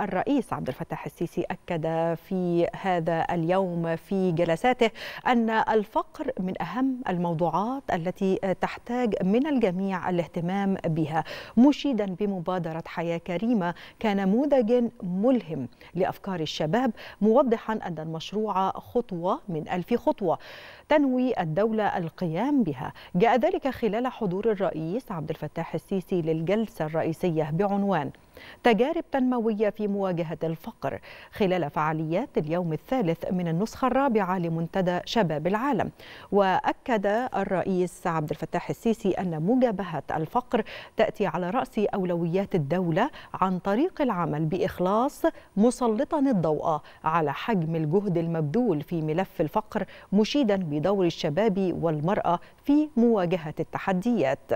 الرئيس عبد الفتاح السيسي أكد في هذا اليوم في جلساته أن الفقر من أهم الموضوعات التي تحتاج من الجميع الاهتمام بها مشيدا بمبادرة حياة كريمة كنموذج ملهم لأفكار الشباب موضحا أن المشروع خطوة من ألف خطوة تنوي الدولة القيام بها جاء ذلك خلال حضور الرئيس عبد الفتاح السيسي للجلسة الرئيسية بعنوان تجارب تنموية في مواجهة الفقر خلال فعاليات اليوم الثالث من النسخة الرابعة لمنتدى شباب العالم وأكد الرئيس عبد الفتاح السيسي أن مجابهة الفقر تأتي على رأس أولويات الدولة عن طريق العمل بإخلاص مسلطا الضوء على حجم الجهد المبذول في ملف الفقر مشيدا بدور الشباب والمرأة في مواجهة التحديات